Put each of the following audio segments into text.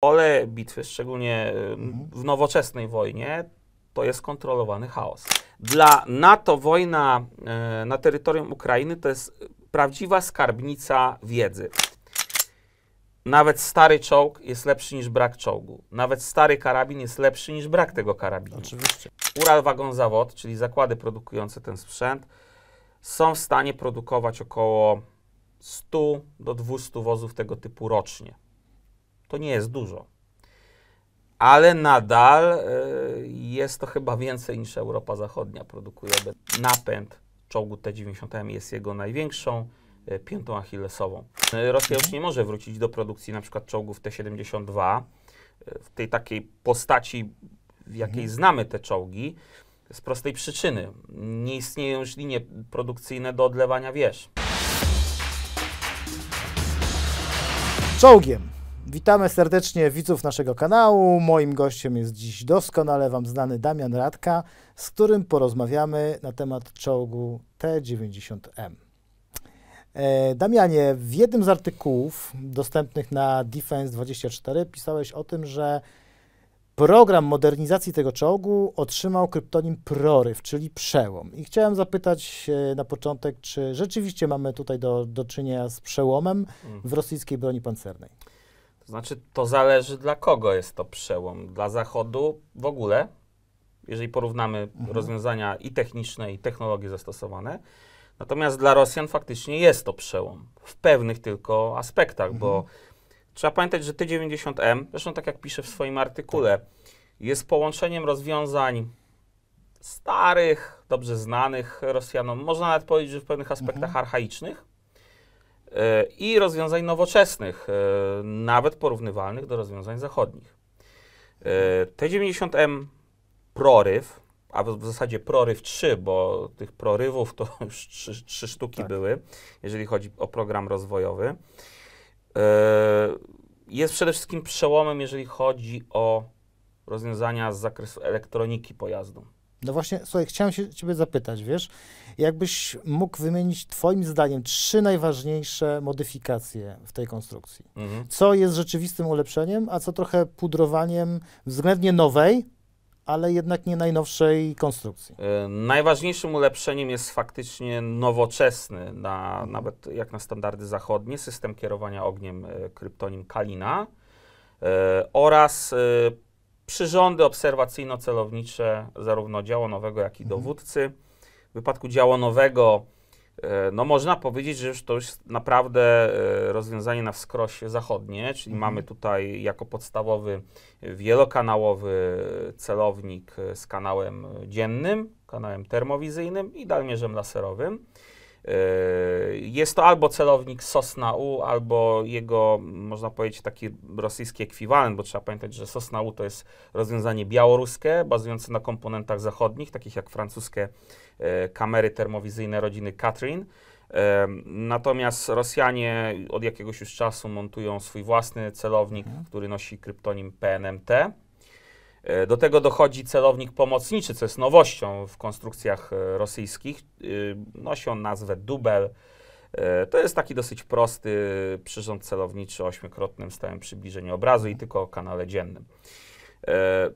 pole bitwy, szczególnie e, mhm. w nowoczesnej wojnie, to jest kontrolowany chaos. Dla NATO wojna e, na terytorium Ukrainy to jest prawdziwa skarbnica wiedzy. Nawet stary czołg jest lepszy niż brak czołgu. Nawet stary karabin jest lepszy niż brak tego karabinu. Oczywiście. Ural Wagon Zawod, czyli zakłady produkujące ten sprzęt, są w stanie produkować około 100 do 200 wozów tego typu rocznie. To nie jest dużo. Ale nadal e, jest to chyba więcej niż Europa Zachodnia produkuje. Napęd czołgu T-90M jest jego największą e, piętą achillesową. E, Rosja już mhm. nie może wrócić do produkcji na przykład czołgów T-72 w tej takiej postaci, w jakiej mhm. znamy te czołgi, z prostej przyczyny. Nie istnieją już linie produkcyjne do odlewania wież. Czołgiem Witamy serdecznie widzów naszego kanału. Moim gościem jest dziś doskonale Wam znany Damian Radka, z którym porozmawiamy na temat czołgu T-90M. E, Damianie, w jednym z artykułów dostępnych na Defense24 pisałeś o tym, że program modernizacji tego czołgu otrzymał kryptonim Proryw, czyli przełom. I chciałem zapytać e, na początek, czy rzeczywiście mamy tutaj do, do czynienia z przełomem w mhm. rosyjskiej broni pancernej? To znaczy, to zależy dla kogo jest to przełom. Dla Zachodu w ogóle, jeżeli porównamy mhm. rozwiązania i techniczne, i technologie zastosowane. Natomiast dla Rosjan faktycznie jest to przełom. W pewnych tylko aspektach, mhm. bo trzeba pamiętać, że T90M, zresztą tak jak piszę w swoim artykule, tak. jest połączeniem rozwiązań starych, dobrze znanych Rosjanom, można nawet powiedzieć, że w pewnych aspektach mhm. archaicznych, E, i rozwiązań nowoczesnych, e, nawet porównywalnych do rozwiązań zachodnich. E, T90M proryw, a w zasadzie proryw 3, bo tych prorywów to już trzy, sztuki tak. były, jeżeli chodzi o program rozwojowy, jest przede wszystkim przełomem, jeżeli chodzi o rozwiązania z zakresu elektroniki pojazdu. No właśnie, słuchaj, chciałem się ciebie zapytać, wiesz, jakbyś mógł wymienić twoim zdaniem trzy najważniejsze modyfikacje w tej konstrukcji. Mhm. Co jest rzeczywistym ulepszeniem, a co trochę pudrowaniem względnie nowej, ale jednak nie najnowszej konstrukcji. Yy, najważniejszym ulepszeniem jest faktycznie nowoczesny, na, mhm. nawet jak na standardy zachodnie, system kierowania ogniem y, kryptonim Kalina y, oraz y, przyrządy obserwacyjno-celownicze zarówno działonowego, jak i mhm. dowódcy. W wypadku działonowego, e, no można powiedzieć, że już to już naprawdę e, rozwiązanie na wskroś zachodnie, czyli mhm. mamy tutaj jako podstawowy wielokanałowy celownik z kanałem dziennym, kanałem termowizyjnym i dalmierzem laserowym. Yy, jest to albo celownik Sosna U, albo jego, można powiedzieć, taki rosyjski ekwiwalent, bo trzeba pamiętać, że Sosna U to jest rozwiązanie białoruskie, bazujące na komponentach zachodnich, takich jak francuskie yy, kamery termowizyjne rodziny Katrin. Yy, natomiast Rosjanie od jakiegoś już czasu montują swój własny celownik, mhm. który nosi kryptonim PNMT. E, do tego dochodzi celownik pomocniczy, co jest nowością w konstrukcjach e, rosyjskich. E, nosi on nazwę dubel. To jest taki dosyć prosty przyrząd celowniczy o ośmiokrotnym stałym przybliżeniu obrazu i tylko o kanale dziennym.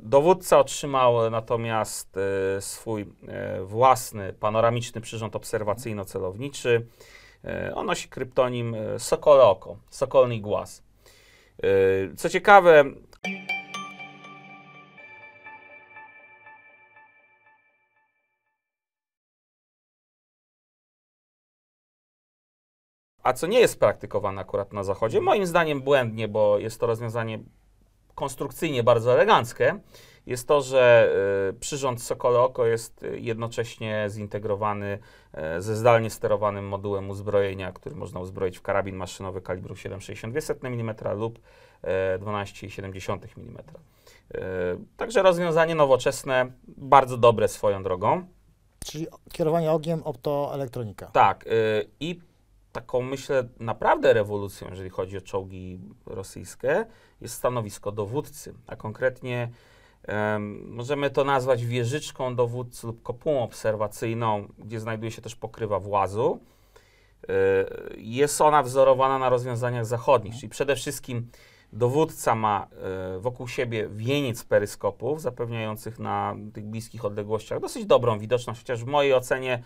Dowódca otrzymał natomiast swój własny panoramiczny przyrząd obserwacyjno-celowniczy. On nosi kryptonim Sokoloko, Sokolny Głaz. Co ciekawe, a co nie jest praktykowane akurat na Zachodzie, mhm. moim zdaniem błędnie, bo jest to rozwiązanie konstrukcyjnie bardzo eleganckie, jest to, że y, przyrząd Sokole Oko jest y, jednocześnie zintegrowany y, ze zdalnie sterowanym modułem uzbrojenia, który można uzbroić w karabin maszynowy kalibru 7,62 mm lub 12,7 mm. Także rozwiązanie nowoczesne, bardzo dobre swoją drogą. Czyli kierowanie ogniem optoelektronika. Tak. I taką, myślę, naprawdę rewolucją, jeżeli chodzi o czołgi rosyjskie, jest stanowisko dowódcy, a konkretnie um, możemy to nazwać wieżyczką dowódcy lub kopułą obserwacyjną, gdzie znajduje się też pokrywa włazu. E, jest ona wzorowana na rozwiązaniach zachodnich, czyli przede wszystkim dowódca ma e, wokół siebie wieniec peryskopów, zapewniających na tych bliskich odległościach dosyć dobrą widoczność, chociaż w mojej ocenie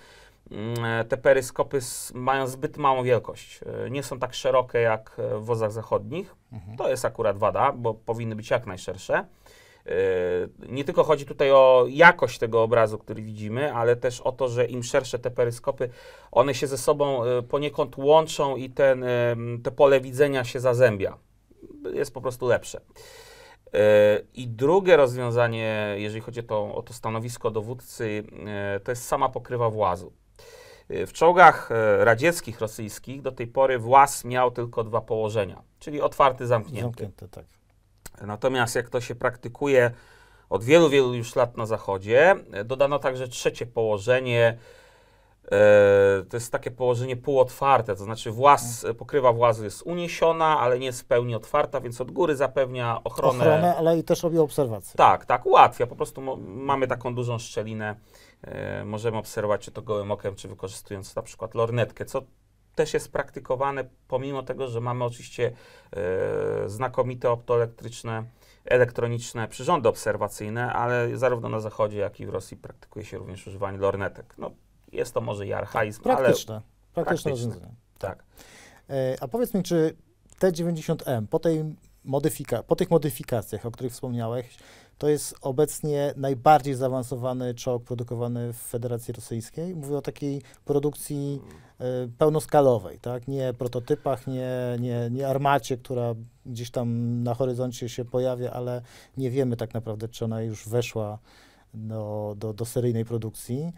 Mm, e, te peryskopy mają zbyt małą wielkość. E, nie są tak szerokie jak e, w wozach zachodnich. Mhm. To jest akurat wada, bo powinny być jak najszersze. Nie tylko chodzi tutaj o jakość tego obrazu, który widzimy, ale też o to, że im szersze te peryskopy, one się ze sobą poniekąd łączą i ten, te pole widzenia się zazębia. Jest po prostu lepsze. I drugie rozwiązanie, jeżeli chodzi o to, o to stanowisko dowódcy, to jest sama pokrywa włazu. E, w czołgach e, radzieckich, rosyjskich do tej pory włas miał tylko dwa położenia, czyli otwarty, zamknięty. Zamknięty, tak. Natomiast jak to się praktykuje od wielu, wielu już lat na Zachodzie, e, dodano także trzecie położenie, to jest takie położenie półotwarte, to znaczy włas, pokrywa włazy jest uniesiona, ale nie jest w pełni otwarta, więc od góry zapewnia ochronę. Ochronę, ale i też robi obserwację. Tak, tak, ułatwia. Po prostu mamy taką dużą szczelinę E, możemy obserwować czy to gołym okiem, czy wykorzystując na przykład lornetkę, co też jest praktykowane, pomimo tego, że mamy oczywiście e, znakomite optoelektryczne, elektroniczne przyrządy obserwacyjne, ale zarówno na Zachodzie, jak i w Rosji praktykuje się również używanie lornetek. No, jest to może i archaizm, praktyczne, ale praktyczne, praktyczne. Tak. tak. E, a powiedz mi, czy T90M po, tej modyfika po tych modyfikacjach, o których wspomniałeś, to jest obecnie najbardziej zaawansowany czołg produkowany w Federacji Rosyjskiej. Mówię o takiej produkcji y, pełnoskalowej, tak? Nie prototypach, nie, nie, nie armacie, która gdzieś tam na horyzoncie się pojawia, ale nie wiemy tak naprawdę, czy ona już weszła do, do, do seryjnej produkcji.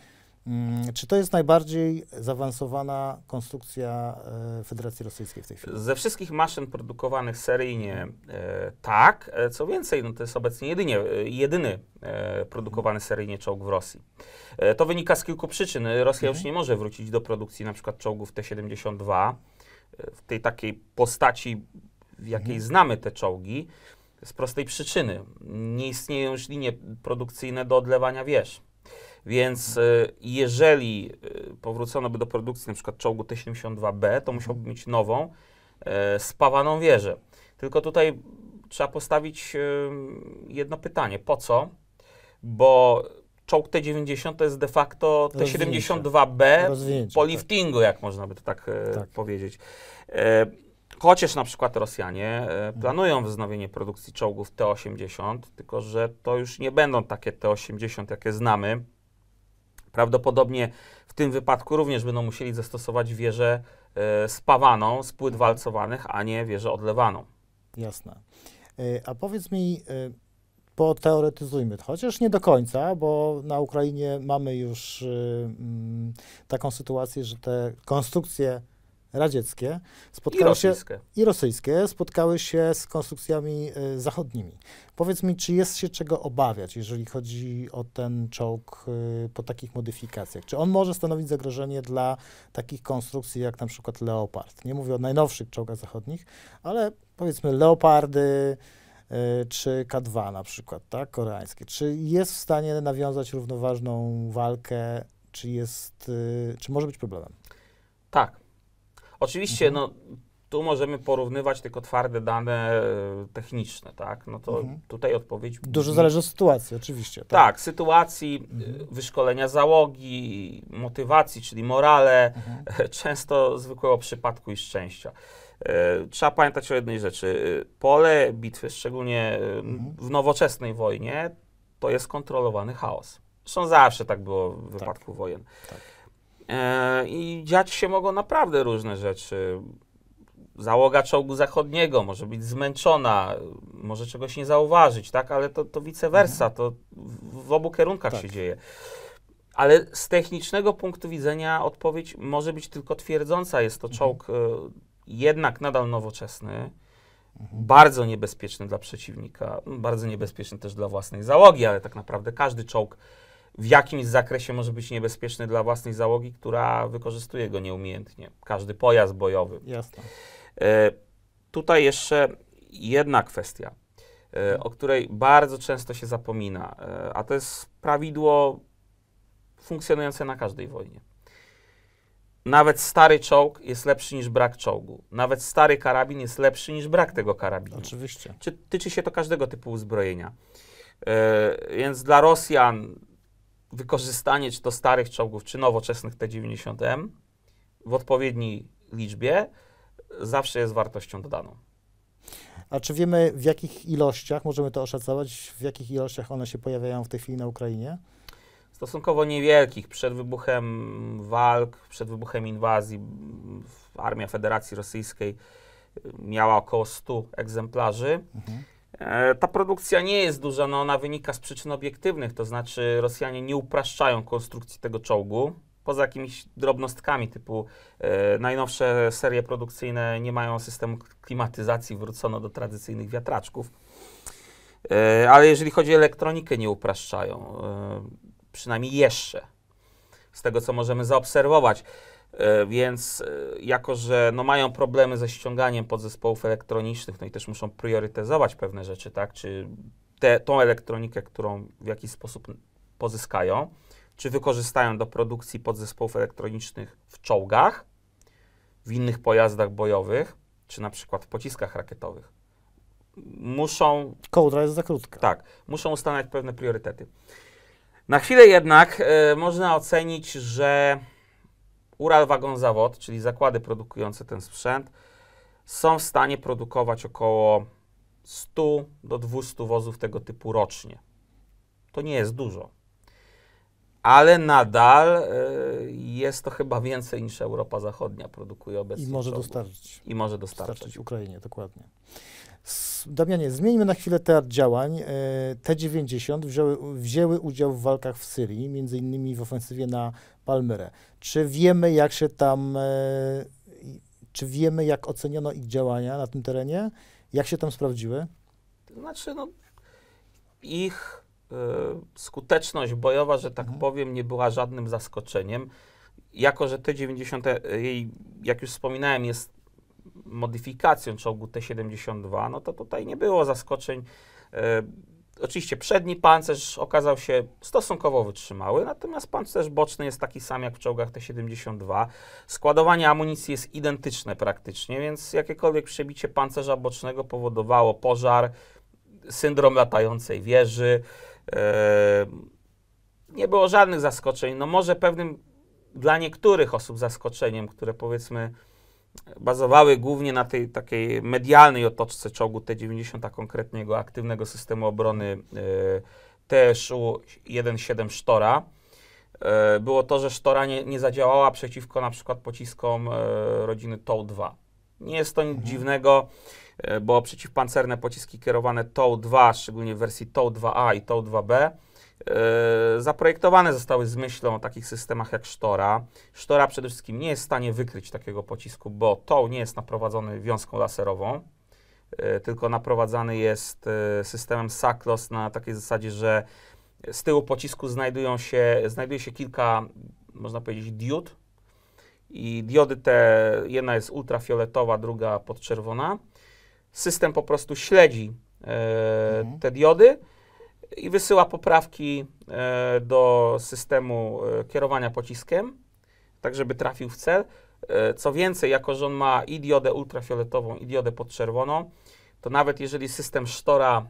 Mm, czy to jest najbardziej zaawansowana konstrukcja e, Federacji Rosyjskiej w tej chwili? Ze wszystkich maszyn produkowanych seryjnie e, tak. E, co więcej, no to jest obecnie jedynie, jedyny produkowany seryjnie czołg w Rosji. To wynika z kilku przyczyn. Rosja mhm. już nie może wrócić do produkcji na przykład czołgów T-72 w tej takiej postaci, w jakiej mhm. znamy te czołgi, z prostej przyczyny. Nie istnieją już linie produkcyjne do odlewania wież. Więc y, jeżeli y, powrócono by do produkcji np. czołgu T-72B, to musiałby mieć nową, y, spawaną wieżę. Tylko tutaj trzeba postawić jedno pytanie. Po co? Bo czołg T-90 to jest de facto T-72B po tak. liftingu, tak. jak można by to tak, tak. powiedzieć. E, chociaż na przykład Rosjanie e, mhm. planują wznowienie produkcji czołgów T-80, tylko że to już nie będą takie T-80, jakie znamy, Prawdopodobnie w tym wypadku również będą musieli zastosować wieżę e, spawaną z płyt walcowanych, a nie wieżę odlewaną. Jasne. E, a powiedz mi, e, poteoretyzujmy, chociaż nie do końca, bo na Ukrainie mamy już mm, taką sytuację, że te konstrukcje radzieckie spotkały I rosyjskie. się i rosyjskie spotkały się z konstrukcjami y, zachodnimi. Powiedz mi, czy jest się czego obawiać, jeżeli chodzi o ten czołg y, po takich modyfikacjach? Czy on może stanowić zagrożenie dla takich konstrukcji jak na przykład Leopard? Nie mówię o najnowszych czołgach zachodnich, ale powiedzmy Leopardy y, czy K2 na przykład, tak, koreańskie. Czy jest w stanie nawiązać równoważną walkę, czy jest, y, czy może być problemem? Tak, Oczywiście, mhm. no, tu możemy porównywać tylko twarde dane e, techniczne, tak? No to mhm. tutaj odpowiedź. Dużo zależy od sytuacji, oczywiście. Tak, tak sytuacji, e, mhm. wyszkolenia załogi, motywacji, czyli morale, mhm. E, często zwykłego przypadku i szczęścia. Trzeba pamiętać o jednej rzeczy. Pole bitwy, szczególnie mhm. w nowoczesnej wojnie, to jest kontrolowany chaos. Zresztą zawsze tak było w tak. wypadku wojen. Tak. E, I dziać się mogą naprawdę różne rzeczy. Załoga czołgu zachodniego może być zmęczona, może czegoś nie zauważyć, tak? Ale to, to vice versa, to w obu kierunkach tak. się dzieje. Ale z technicznego punktu widzenia odpowiedź może być tylko twierdząca. Jest to mhm. czołg mhm. jednak nadal nowoczesny, mhm. bardzo niebezpieczny dla przeciwnika, bardzo niebezpieczny też dla własnej załogi, ale tak naprawdę każdy czołg w jakimś zakresie może być niebezpieczny dla własnej załogi, która wykorzystuje go nieumiejętnie. Każdy pojazd bojowy. Jasne. E, tutaj jeszcze jedna kwestia, e, o której bardzo często się zapomina, e, a to jest prawidło funkcjonujące na każdej wojnie. Nawet stary czołg jest lepszy niż brak czołgu. Nawet stary karabin jest lepszy niż brak tego karabinu. Oczywiście. Czy, tyczy się to każdego typu uzbrojenia. więc dla Rosjan wykorzystanie czy to starych czołgów, czy nowoczesnych T-90M w odpowiedniej liczbie zawsze jest wartością dodaną. A czy wiemy w jakich ilościach, możemy to oszacować, w jakich ilościach one się pojawiają w tej chwili na Ukrainie? Stosunkowo niewielkich. Przed wybuchem walk, przed wybuchem inwazji Armia Federacji Rosyjskiej miała około 100 egzemplarzy. Mhm. E, ta produkcja nie jest duża, no ona wynika z przyczyn obiektywnych, to znaczy Rosjanie nie upraszczają konstrukcji tego czołgu. Poza jakimiś drobnostkami typu e, najnowsze serie produkcyjne nie mają systemu klimatyzacji, wrócono do tradycyjnych wiatraczków. E, ale jeżeli chodzi o elektronikę, nie upraszczają, e, przynajmniej jeszcze z tego co możemy zaobserwować. E, więc e, jako, że no mają problemy ze ściąganiem podzespołów elektronicznych, no i też muszą priorytetyzować pewne rzeczy, tak, czy te, tą elektronikę, którą w jakiś sposób pozyskają, czy wykorzystają do produkcji podzespołów elektronicznych w czołgach, w innych pojazdach bojowych, czy na przykład w pociskach rakietowych. Muszą. Kołdra jest za krótka. Tak, muszą ustanawiać pewne priorytety. Na chwilę jednak y, można ocenić, że Ural Wagon Zawod, czyli zakłady produkujące ten sprzęt, są w stanie produkować około 100 do 200 wozów tego typu rocznie. To nie jest dużo, ale nadal y, jest to chyba więcej niż Europa Zachodnia produkuje obecnie. I może czołgów. dostarczyć. I może dostarczyć. dostarczyć Ukrainie, dokładnie. Damianie, zmieńmy na chwilę teatr działań. E, T90 wzięły, wzięły udział w walkach w Syrii, między innymi w ofensywie na Palmyrę. Czy wiemy, jak się tam, e, czy wiemy, jak oceniono ich działania na tym terenie? Jak się tam sprawdziły? To znaczy, no, ich y, skuteczność bojowa, że tak mhm. powiem, nie była żadnym zaskoczeniem. Jako, że T90, jej, jak już wspominałem, jest modyfikacją czołgu T-72, no to tutaj nie było zaskoczeń. E, oczywiście przedni pancerz okazał się stosunkowo wytrzymały, natomiast pancerz boczny jest taki sam jak w czołgach T-72. Składowanie amunicji jest identyczne praktycznie, więc jakiekolwiek przebicie pancerza bocznego powodowało pożar, syndrom latającej wieży. E, nie było żadnych zaskoczeń. No może pewnym dla niektórych osób zaskoczeniem, które powiedzmy bazowały głównie na tej takiej medialnej otoczce czołgu T-90, a konkretnie jego aktywnego systemu obrony y, e, TSU-17 Sztora. E, było to, że Sztora nie, nie, zadziałała przeciwko na przykład pociskom e, rodziny TOW-2. Nie jest to nic mhm. dziwnego, bo przeciwpancerne pociski kierowane TOW-2, szczególnie w wersji TOW-2A i TOW-2B, E, zaprojektowane zostały z myślą o takich systemach jak sztora. Sztora przede wszystkim nie jest w stanie wykryć takiego pocisku, bo to nie jest naprowadzony wiązką laserową, e, tylko naprowadzany jest e, systemem SACLOS na takiej zasadzie, że z tyłu pocisku znajdują się, znajduje się kilka, można powiedzieć, diod. I diody te, jedna jest ultrafioletowa, druga podczerwona. System po prostu śledzi e, mhm. te diody i wysyła poprawki e, do systemu e, kierowania pociskiem, tak żeby trafił w cel. E, co więcej, jako że on ma i diodę ultrafioletową, i diodę podczerwoną, to nawet jeżeli system sztora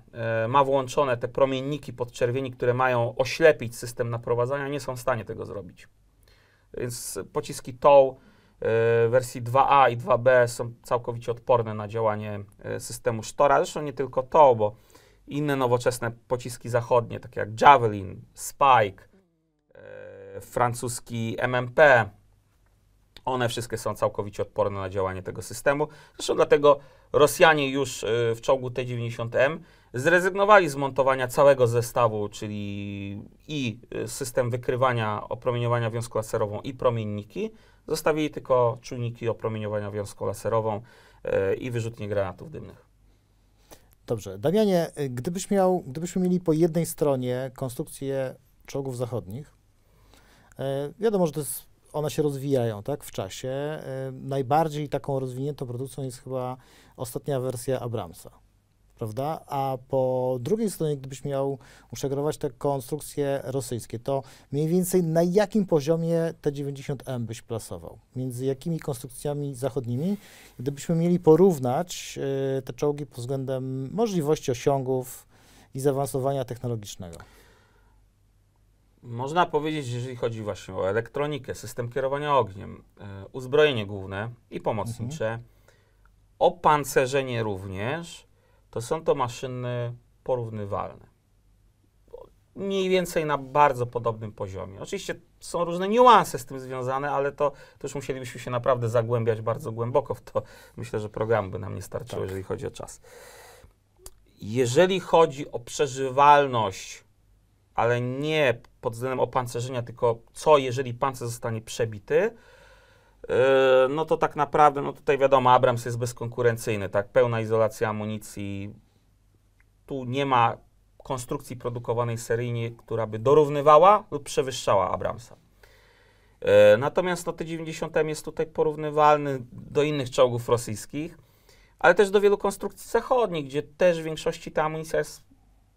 ma włączone te promienniki podczerwieni, które mają oślepić system naprowadzania, nie są w stanie tego zrobić. Więc pociski TOW wersji 2A i 2B są całkowicie odporne na działanie systemu sztora. Zresztą nie tylko to, bo inne nowoczesne pociski zachodnie, takie jak Javelin, Spike, e, francuski MMP. One wszystkie są całkowicie odporne na działanie tego systemu. Zresztą dlatego Rosjanie już e, w czołgu T-90M zrezygnowali z montowania całego zestawu, czyli i e, system wykrywania opromieniowania wiązką laserową i promienniki. Zostawili tylko czujniki opromieniowania wiązką laserową i wyrzutnie granatów dymnych. Dobrze. Damianie, y, gdybyś miał, gdybyśmy mieli po jednej stronie konstrukcję czołgów zachodnich, e, wiadomo, że to jest, one się rozwijają tak, w czasie. E, najbardziej taką rozwiniętą produkcją jest chyba ostatnia wersja Abramsa prawda? A po drugiej stronie, gdybyś miał uszegrować te konstrukcje rosyjskie, to mniej więcej na jakim poziomie te 90M byś plasował? Między jakimi konstrukcjami zachodnimi? Gdybyśmy mieli porównać y, te czołgi pod względem możliwości osiągów i zaawansowania technologicznego. Można powiedzieć, jeżeli chodzi właśnie o elektronikę, system kierowania ogniem, y, uzbrojenie główne i pomocnicze, mhm. opancerzenie również, to są to maszyny porównywalne. Mniej więcej na bardzo podobnym poziomie. Oczywiście są różne niuanse z tym związane, ale to, to już musielibyśmy się naprawdę zagłębiać bardzo głęboko w to. Myślę, że programu by nam nie starczył, tak. jeżeli chodzi o czas. Jeżeli chodzi o przeżywalność, ale nie pod względem opancerzenia, tylko co, jeżeli pancerz zostanie przebity, Yy, no to tak naprawdę, no tutaj wiadomo, Abrams jest bezkonkurencyjny, tak, pełna izolacja amunicji, tu nie ma konstrukcji produkowanej seryjnie, która by dorównywała lub przewyższała Abramsa. Yy, natomiast no, T-90M jest tutaj porównywalny do innych czołgów rosyjskich, ale też do wielu konstrukcji zachodnich, gdzie też w większości ta amunicja jest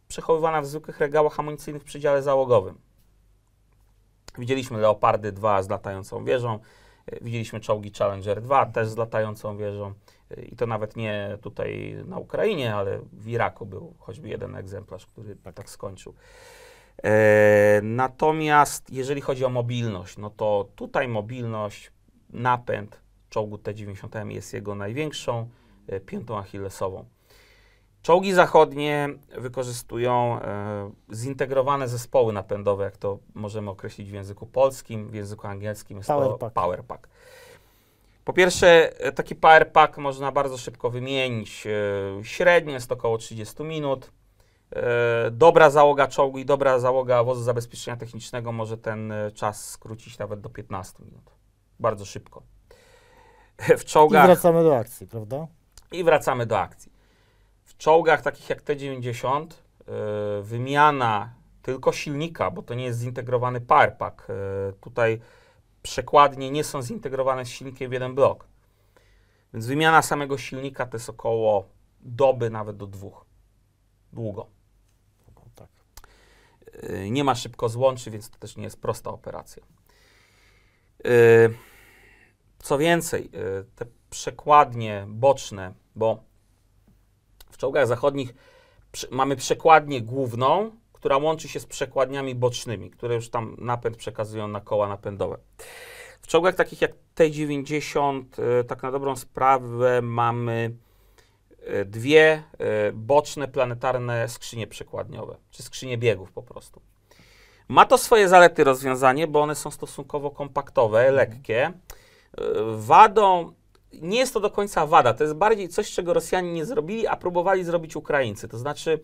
przechowywana w zwykłych regałach amunicyjnych w przydziale załogowym. Widzieliśmy Leopardy 2 z latającą wieżą, Widzieliśmy czołgi Challenger 2 mhm. też z latającą wieżą i to nawet nie tutaj na Ukrainie, ale w Iraku był choćby jeden egzemplarz, który tak, tak skończył. E, natomiast jeżeli chodzi o mobilność, no to tutaj mobilność, napęd czołgu T-90M jest jego największą e, piętą achillesową. Czołgi zachodnie wykorzystują e, zintegrowane zespoły napędowe, jak to możemy określić w języku polskim, w języku angielskim jest power to pack. power pack. Po pierwsze, e, taki power pack można bardzo szybko wymienić. E, średnio jest to około 30 minut. E, dobra załoga czołgu i dobra załoga wozu zabezpieczenia technicznego może ten e, czas skrócić nawet do 15 minut. Bardzo szybko. E, w czołgach... I wracamy do akcji, prawda? I wracamy do akcji czołgach takich jak T-90 e, wymiana tylko silnika, bo to nie jest zintegrowany parpak. E, tutaj przekładnie nie są zintegrowane z silnikiem w jeden blok. Więc wymiana samego silnika to jest około doby, nawet do dwóch. Długo. Tak. E, nie ma szybko złączy, więc to też nie jest prosta operacja. Co więcej, te przekładnie boczne, bo czołgach zachodnich mamy przekładnię główną, która łączy się z przekładniami bocznymi, które już tam napęd przekazują na koła napędowe. W czołgach takich jak T-90, e, tak na dobrą sprawę, mamy e, dwie e, boczne planetarne skrzynie przekładniowe, czy skrzynie biegów po prostu. Ma to swoje zalety rozwiązanie, bo one są stosunkowo kompaktowe, lekkie. Wadą nie jest to do końca wada. To jest bardziej coś, czego Rosjanie nie zrobili, a próbowali zrobić Ukraińcy. To znaczy,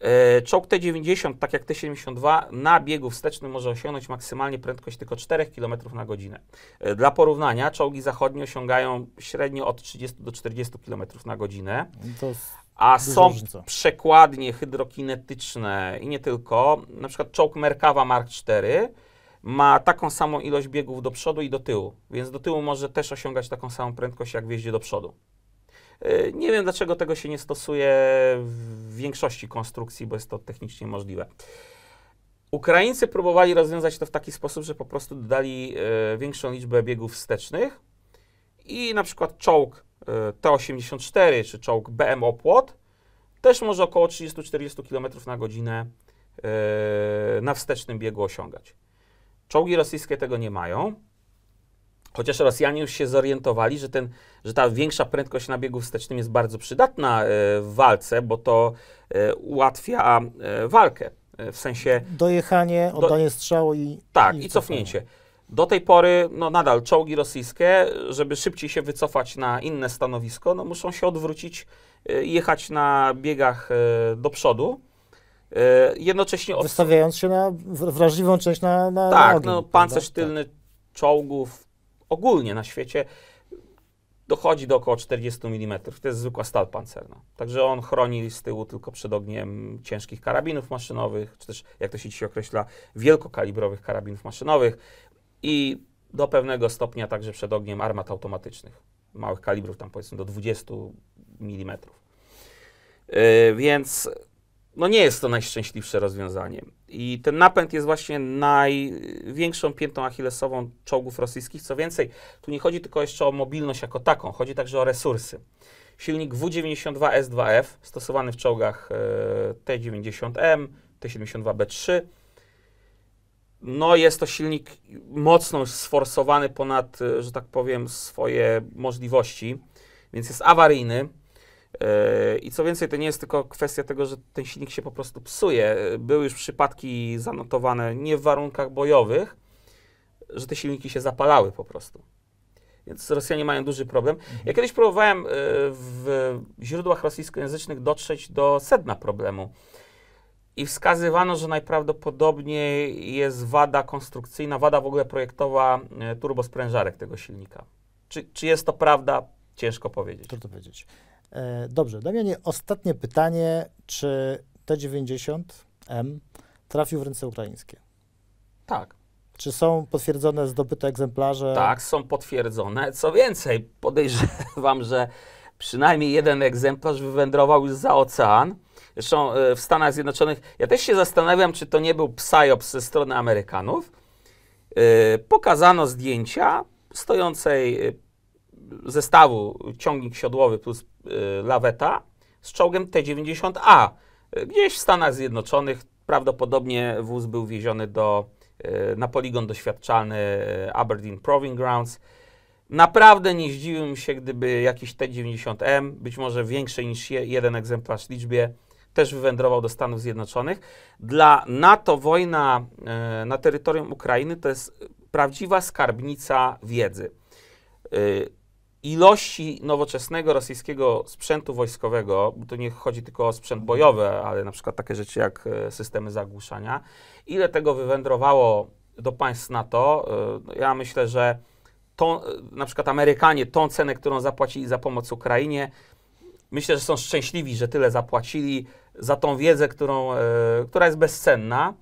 e, czołg T-90, tak jak T-72, na biegu wstecznym może osiągnąć maksymalnie prędkość tylko 4 km na godzinę. E, dla porównania, czołgi zachodnie osiągają średnio od 30 do 40 km na godzinę. A są różnica. przekładnie hydrokinetyczne i nie tylko. Na przykład czołg Merkawa Mark 4 ma taką samą ilość biegów do przodu i do tyłu, więc do tyłu może też osiągać taką samą prędkość jak wjeździe do przodu. Y, nie wiem, dlaczego tego się nie stosuje w większości konstrukcji, bo jest to technicznie możliwe. Ukraińcy próbowali rozwiązać to w taki sposób, że po prostu dodali y, większą liczbę biegów wstecznych i na przykład czołg y, T-84 czy czołg BM Opłot też może około 30-40 km na godzinę na wstecznym biegu osiągać. Czołgi rosyjskie tego nie mają, chociaż Rosjanie już się zorientowali, że, ten, że ta większa prędkość na biegu wstecznym jest bardzo przydatna e, w walce, bo to e, ułatwia e, walkę. W sensie. Dojechanie, oddanie do, strzału i. Tak, i, i cofnięcie. Do tej pory no, nadal czołgi rosyjskie, żeby szybciej się wycofać na inne stanowisko, no, muszą się odwrócić i jechać na biegach do przodu. E, jednocześnie. Wystawiając się na wrażliwą część na. na tak, ogień, no, pancerz prawda? tylny tak. czołgów ogólnie na świecie dochodzi do około 40 mm. To jest zwykła stal pancerna. Także on chroni z tyłu tylko przed ogniem ciężkich karabinów maszynowych, czy też, jak to się dzisiaj określa, wielkokalibrowych karabinów maszynowych i do pewnego stopnia także przed ogniem armat automatycznych. Małych kalibrów, tam powiedzmy do 20 mm. Yy, więc no nie jest to najszczęśliwsze rozwiązanie. I ten napęd jest właśnie największą piętą achillesową czołgów rosyjskich. Co więcej, tu nie chodzi tylko jeszcze o mobilność jako taką, chodzi także o resursy. Silnik W92S2F stosowany w czołgach e, T90M, T72B3. No jest to silnik mocno sforsowany ponad, e, że tak powiem, swoje możliwości, więc jest awaryjny i co więcej, to nie jest tylko kwestia tego, że ten silnik się po prostu psuje. Były już przypadki zanotowane nie w warunkach bojowych, że te silniki się zapalały po prostu. Więc Rosjanie mają duży problem. Mhm. Ja kiedyś próbowałem e, w źródłach rosyjskojęzycznych dotrzeć do sedna problemu. I wskazywano, że najprawdopodobniej jest wada konstrukcyjna, wada w ogóle projektowa e, turbosprężarek tego silnika. Czy, czy jest to prawda? Ciężko powiedzieć. Trudno powiedzieć. E, dobrze, Damianie, ostatnie pytanie. Czy T-90M trafił w ręce ukraińskie? Tak. Czy są potwierdzone zdobyte egzemplarze? Tak, są potwierdzone. Co więcej, podejrzewam, że przynajmniej jeden egzemplarz wywędrował już za ocean. Zresztą e, w Stanach Zjednoczonych, ja też się zastanawiam, czy to nie był psyops ze strony Amerykanów. E, pokazano zdjęcia stojącej zestawu ciągnik siodłowy plus y, laweta z czołgiem T-90A. Y, gdzieś w Stanach Zjednoczonych prawdopodobnie wóz był wieziony do, y, na poligon doświadczalny Aberdeen Proving Grounds. Naprawdę nie zdziwiłbym się, gdyby jakiś T-90M, być może większy niż jeden egzemplarz w liczbie, też wywędrował do Stanów Zjednoczonych. Dla NATO wojna na terytorium Ukrainy to jest prawdziwa skarbnica wiedzy ilości nowoczesnego rosyjskiego sprzętu wojskowego, bo to nie chodzi tylko o sprzęt bojowy, ale na przykład takie rzeczy jak e, systemy zagłuszania, ile tego wywędrowało do państw NATO, e, ja myślę, że to, e, na przykład Amerykanie tą cenę, którą zapłacili za pomoc Ukrainie, myślę, że są szczęśliwi, że tyle zapłacili za tą wiedzę, którą, która jest bezcenna.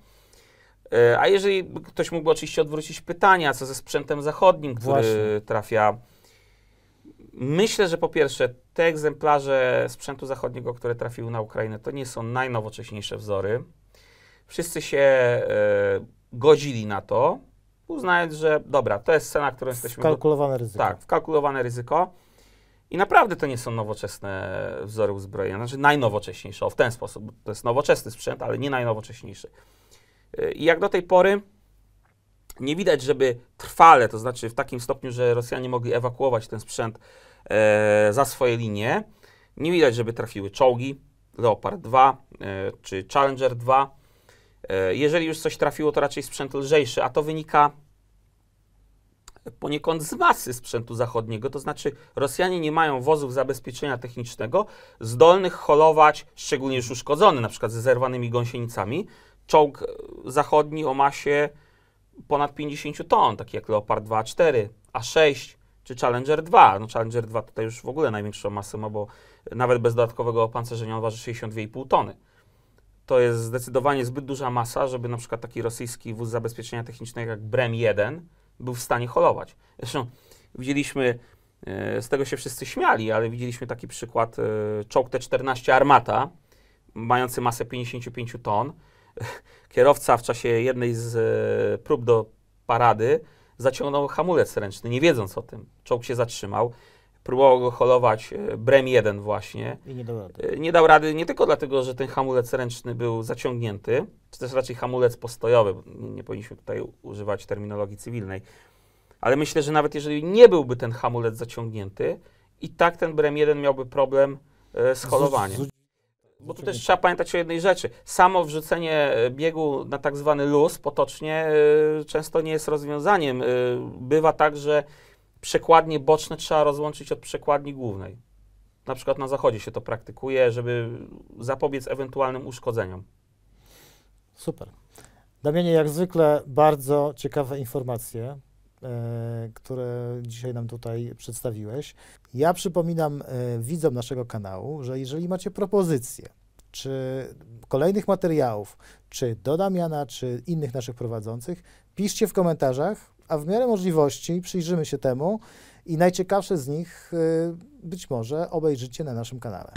A jeżeli ktoś mógłby oczywiście odwrócić pytania, co ze sprzętem zachodnim, który Właśnie. trafia Myślę, że po pierwsze, te egzemplarze sprzętu zachodniego, które trafiły na Ukrainę, to nie są najnowocześniejsze wzory. Wszyscy się e, godzili na to, uznając, że dobra, to jest cena, którą jesteśmy. Wkalkulowane ryzyko. Tak, wkalkulowane ryzyko. I naprawdę to nie są nowoczesne wzory uzbrojenia, znaczy najnowocześniejsze, o w ten sposób. To jest nowoczesny sprzęt, ale nie najnowocześniejszy. E, I jak do tej pory nie widać, żeby trwale, to znaczy w takim stopniu, że Rosjanie mogli ewakuować ten sprzęt E, za swoje linie. Nie widać, żeby trafiły czołgi Leopard 2 e, czy Challenger 2. E, jeżeli już coś trafiło, to raczej sprzęt lżejszy, a to wynika poniekąd z masy sprzętu zachodniego, to znaczy Rosjanie nie mają wozów zabezpieczenia technicznego zdolnych holować, szczególnie już uszkodzony, na przykład ze zerwanymi gąsienicami, czołg zachodni o masie ponad 50 ton, taki jak Leopard 2A4, A6, czy Challenger 2. No Challenger 2 tutaj już w ogóle największą masę ma, bo nawet bez dodatkowego opancerzenia on waży 62,5 tony. To jest zdecydowanie zbyt duża masa, żeby na przykład taki rosyjski wóz zabezpieczenia technicznego jak Brem 1 był w stanie holować. Zresztą widzieliśmy, e, z tego się wszyscy śmiali, ale widzieliśmy taki przykład e, czołg T-14 Armata, mający masę 55 ton. Kierowca w czasie jednej z e, prób do parady zaciągnął hamulec ręczny, nie wiedząc o tym. Czołg się zatrzymał. Próbował go holować e, Brem 1 właśnie. I nie dał rady. E, nie dał rady nie tylko dlatego, że ten hamulec ręczny był zaciągnięty, czy też raczej hamulec postojowy, nie powinniśmy tutaj używać terminologii cywilnej, ale myślę, że nawet jeżeli nie byłby ten hamulec zaciągnięty, i tak ten Brem 1 miałby problem e, z holowaniem. Bo tu też trzeba pamiętać o jednej rzeczy. Samo wrzucenie e, biegu na tak zwany luz potocznie e, często nie jest rozwiązaniem. E, bywa tak, że przekładnie boczne trzeba rozłączyć od przekładni głównej. Na przykład na zachodzie się to praktykuje, żeby zapobiec ewentualnym uszkodzeniom. Super. Damianie, jak zwykle bardzo ciekawe informacje. E, które dzisiaj nam tutaj przedstawiłeś. Ja przypominam e, widzom naszego kanału, że jeżeli macie propozycje, czy kolejnych materiałów, czy do Damiana, czy innych naszych prowadzących, piszcie w komentarzach, a w miarę możliwości przyjrzymy się temu i najciekawsze z nich e, być może obejrzycie na naszym kanale.